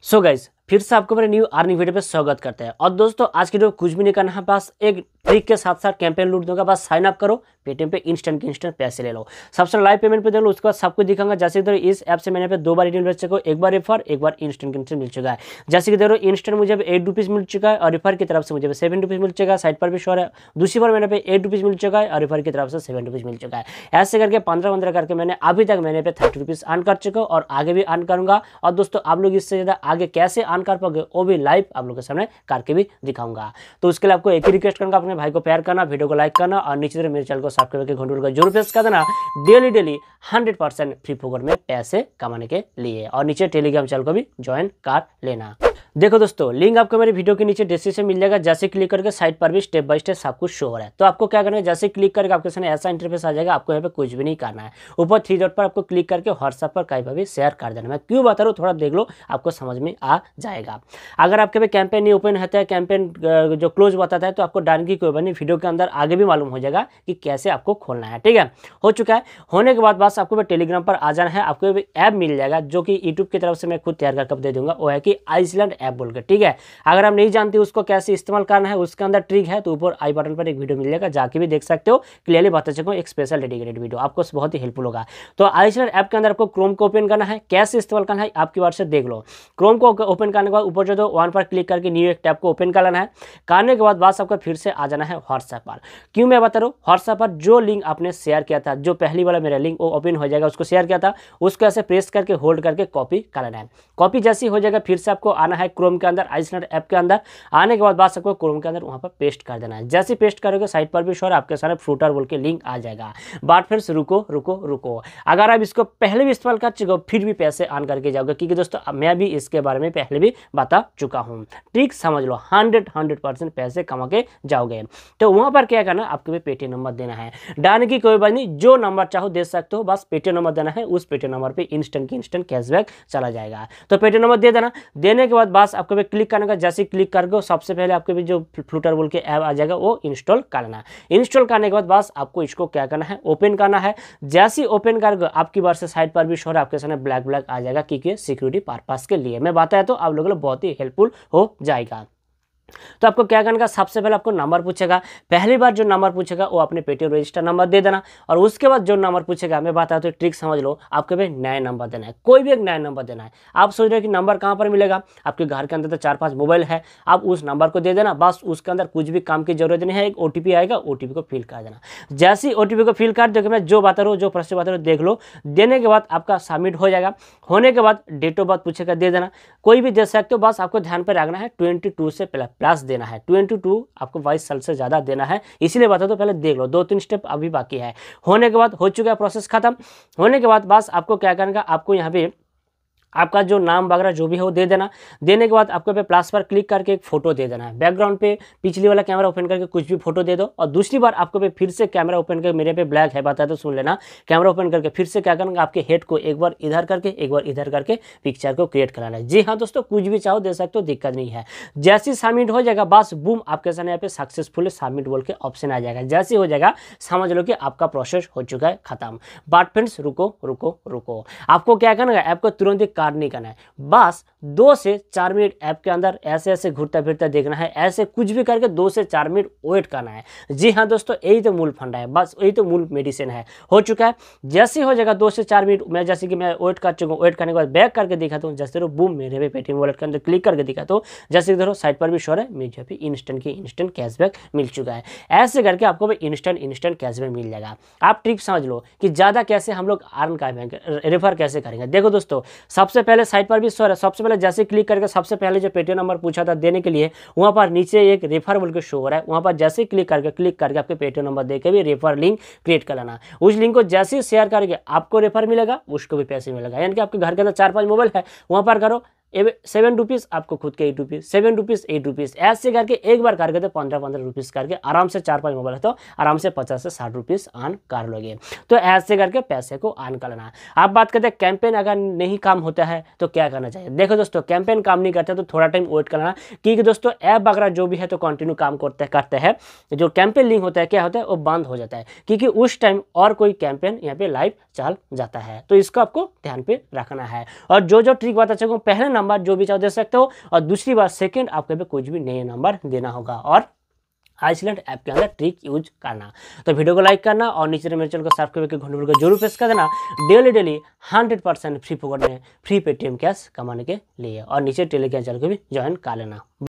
So guys, फिर से आपको मेरे न्यू आर्निंग वीडियो पे स्वागत करते हैं और दोस्तों आज की वीडियो कुछ भी नहीं करना है पास एक ट्रिक के साथ साथ कैंपेन लूट दूंगा बस साइन अप करो पेटीएम पे इंस्टेंट के इंस्टेंट पैसे ले लो सबसे लाइव पेमेंट पे देख लो उसके बाद सबको दिखाऊंगा जैसे कि इस ऐप से मैंने पे दो बार रिटर्न बेच चुका एक बार रिफर एक बार इंस्टेंट इंस्टेंट मिल चुका है जैसे कि देखो इंस्टेंट मुझे अब एट रुपीज मिल चुका है और रिफर की तरफ से मुझे सेवन रुपीज मिल चुका है साइड पर भी शोर है दूसरी बार मैंने पे एट रुपीज मिल चुका है और रिफर की तरफ से सेवन रुपीज मिल चुका है ऐसे करके पंद्रह पंद्रह करके मैंने अभी तक मैंने पे थर्टी रुपीज अर्न कर चुका और आगे भी अर्न करूंगा और दोस्तों आप लोग इससे ज्यादा आगे कैसे अर्न प्लान कर पाओगे वो भी लाइव आप लोग के सामने करके भी दिखाऊंगा तो उसके लिए आपको एक ही रिक्वेस्ट करूंगा अपने भाई को प्यार करना वीडियो को लाइक करना और नीचे मेरे चैनल को सब्सक्राइब करके घंटे का जरूर प्रेस कर देना daily daily hundred percent free फोकर में पैसे कमाने के लिए और नीचे टेलीग्राम चैनल को भी ज्वाइन कर लेना देखो दोस्तों लिंक आपको मेरे वीडियो के नीचे डिस्क्रिप्शन मिल जाएगा जैसे क्लिक करके साइट पर भी स्टेप बाय स्टेप सब कुछ शो हो रहा है तो आपको क्या करना है जैसे क्लिक करके आपके सामने ऐसा इंटरफेस आ जाएगा आपको यहाँ पे कुछ भी नहीं करना है ऊपर थ्री डॉट पर आपको क्लिक करके व्हाट्सअप पर कहीं पर भी शेयर कर देना मैं क्यों बता रहा हूँ थोड़ा देख लो आपको समझ में आ जाएगा अगर आपके पे कैंपेन नहीं ओपन होता है कैंपेन जो क्लोज बताता है तो आपको डालने की कोई बनी नहीं वीडियो के अंदर आगे भी मालूम हो जाएगा कि कैसे आपको खोलना है ठीक है हो चुका है होने के बाद बस आपको टेलीग्राम पर आ जाना है आपको ऐप मिल जाएगा जो कि यूट्यूब की तरफ से मैं खुद तैयार करके दे दूंगा वो है कि आइसलैंड एंड ऐप बोल के ठीक है अगर आप नहीं जानते उसको कैसे इस्तेमाल करना है उसके अंदर ट्रिक है तो ऊपर आई बटन पर एक वीडियो मिल जाएगा जाके भी देख सकते हो क्लियरली बता सकूँ एक स्पेशल डेडिकेटेड वीडियो आपको बहुत ही हेल्पफुल होगा तो आईशनर ऐप के अंदर आपको क्रोम को ओपन करना है कैसे इस्तेमाल करना है आपकी बार से देख लो क्रोम को ओपन करने के बाद ऊपर जो दो वन पर क्लिक करके न्यू एक टैप को ओपन कर लेना है करने के बाद बस आपको फिर से आ जाना है व्हाट्सएप पर क्यों मैं बता रहा हूँ व्हाट्सएप पर जो लिंक आपने शेयर किया था जो पहली वाला मेरा लिंक वो ओपन हो जाएगा उसको शेयर किया था उसको ऐसे प्रेस करके होल्ड करके कॉपी कर लेना है कॉपी जैसी हो जाएगा फिर से आपको आना है क्रोम के अंदर आइसनर ऐप के अंदर आने के बाद बात सकते हो क्रोम के अंदर वहाँ पर पेस्ट कर देना है जैसे पेस्ट करोगे साइट पर भी शोर आपके सारे फ्रूटर बोल के लिंक आ जाएगा बात फिर रुको रुको रुको अगर आप इसको पहले भी इस्तेमाल कर चुके हो फिर भी पैसे ऑन करके जाओगे क्योंकि दोस्तों मैं भी इसके बारे में पहले भी बता चुका हूँ ट्रिक समझ लो हंड्रेड हंड्रेड परसेंट पैसे कमा के जाओगे तो वहाँ पर क्या करना आपको भी पेटीएम नंबर देना है डालने की कोई बात नहीं जो नंबर चाहो दे सकते हो बस पेटीएम नंबर देना है उस पेटीएम नंबर पर इंस्टेंट की इंस्टेंट कैशबैक चला जाएगा तो पेटीएम नंबर दे देना देने के बाद बस आपको भी क्लिक करना होगा जैसे क्लिक करके सबसे पहले आपके भी जो फ्लूटर बोल के ऐप आ जाएगा वो इंस्टॉल करना है इंस्टॉल करने के बाद बस आपको इसको क्या करना है ओपन करना है जैसे ही ओपन करके आपकी बार से साइड पर भी शोर आपके सामने ब्लैक ब्लैक आ जाएगा क्योंकि सिक्योरिटी पर्पज़ के लिए मैं बताया तो आप लोगों को बहुत ही हेल्पफुल हो जाएगा तो आपको क्या का सबसे पहले आपको नंबर पूछेगा पहली बार जो नंबर पूछेगा वो अपने पेटीएम रजिस्टर नंबर दे देना और उसके बाद जो नंबर पूछेगा मैं बताया तो ट्रिक समझ लो आपके भाई नया नंबर देना है कोई भी एक नया नंबर देना है आप सोच रहे हो कि नंबर कहाँ पर मिलेगा आपके घर के अंदर तो चार पाँच मोबाइल है आप उस नंबर को दे देना बस उसके अंदर कुछ भी काम की जरूरत नहीं है एक ओ आएगा ओ को फिल कर देना जैसे ही ओ को फिल कर देखो मैं जो बता रहा हूँ जो प्रश्न बता रहा हूँ देख लो देने के बाद आपका सबमिट हो जाएगा होने के बाद डेट ऑफ बर्थ पूछेगा दे देना कोई भी दे सकते हो बस आपको ध्यान पर रखना है ट्वेंटी से पहले प्लस देना है टू इंटू टू आपको बाईस साल से ज़्यादा देना है इसीलिए है तो पहले देख लो दो तीन स्टेप अभी बाकी है होने के बाद हो चुका है प्रोसेस खत्म होने के बाद बस आपको क्या करना आपको यहाँ पे आपका जो नाम वगैरह जो भी हो दे देना देने के बाद आपको पे प्लस पर क्लिक करके एक फोटो दे देना है बैकग्राउंड पे पिछली वाला कैमरा ओपन करके कुछ भी फोटो दे दो और दूसरी बार आपको पे फिर से कैमरा ओपन करके मेरे पे ब्लैक है बता दो सुन लेना कैमरा ओपन करके फिर से क्या करना आपके हेड को एक बार इधर करके एक बार इधर करके पिक्चर को क्रिएट कराना है जी हाँ दोस्तों कुछ भी चाहो दे सकते हो दिक्कत नहीं है जैसी सबमिट हो जाएगा बस बूम आपके सामने यहाँ पे सक्सेसफुल सबमिट बोल के ऑप्शन आ जाएगा जैसी हो जाएगा समझ लो कि आपका प्रोसेस हो चुका है खत्म बट फ्रेंड्स रुको रुको रुको आपको क्या करना है आपको तुरंत ही शिकार नहीं करना है बस दो से चार मिनट ऐप के अंदर ऐसे ऐसे घूरता फिरता देखना है ऐसे कुछ भी करके दो से चार मिनट वेट करना है जी हाँ दोस्तों यही तो मूल फंडा है बस यही तो मूल मेडिसिन है हो चुका है जैसे हो जाएगा दो से चार मिनट मैं जैसे कि मैं वेट कर चुका हूँ वेट करने के बाद बैक करके दिखाता हूँ जैसे बूम मेरे भी पेटीएम वॉलेट के अंदर क्लिक करके दिखाता हूँ जैसे देखो साइट पर भी शोर है मुझे भी इंस्टेंट की इंस्टेंट कैशबैक मिल चुका है ऐसे करके आपको भी इंस्टेंट इंस्टेंट कैशबैक मिल जाएगा आप ट्रिक समझ लो कि ज़्यादा कैसे हम लोग आर्न का रेफर कैसे करेंगे देखो दोस्तों सब सबसे पहले साइट पर भी है सबसे पहले जैसे क्लिक करके सबसे पहले जो पेटीएम नंबर पूछा था देने के लिए वहाँ पर नीचे एक रेफर बोल के शो हो रहा है वहाँ पर जैसे क्लिक करके क्लिक करके आपके पेटीएम नंबर देकर भी रेफर लिंक क्रिएट कर लेना उस लिंक को जैसे ही शेयर करके आपको रेफर मिलेगा उसको भी पैसे मिलेगा यानी कि आपके घर के अंदर चार पाँच मोबाइल है वहाँ पर करो सेवन रुपीज़ आपको खुद के eight rupees seven rupees eight rupees ऐसे करके एक बार कर तो पंद्रह पंद्रह रुपीज़ करके आराम से चार पाँच मोबाइल है तो आराम से पचास से साठ रुपीज़ आन कर लोगे तो ऐसे करके पैसे को आन करना है आप बात करते हैं कैंपेन अगर नहीं काम होता है तो क्या करना चाहिए देखो दोस्तों कैंपेन काम नहीं करते तो थोड़ा टाइम वेट करना क्योंकि दोस्तों ऐप वगैरह जो भी है तो कंटिन्यू काम करते करते हैं जो कैंपेन लिंक होता है क्या होता है वो बंद हो जाता है क्योंकि उस टाइम और कोई कैंपेन यहाँ पे लाइव चल जाता है तो इसको आपको ध्यान पे रखना है और जो जो ट्रिक बात अच्छा पहले नंबर जो भी चाहो दे सकते हो और दूसरी बार सेकेंड आपको यहाँ पे कुछ भी नया नंबर देना होगा और आइसलैंड ऐप के अंदर ट्रिक यूज करना तो वीडियो को लाइक करना और नीचे मेरे चैनल को सब्सक्राइब करके घंटे को जरूर प्रेस कर देना daily daily hundred percent free पकड़ने फ्री पेटीएम कैश कमाने के लिए और नीचे टेलीग्राम चैनल को भी ज्वाइन कर लेना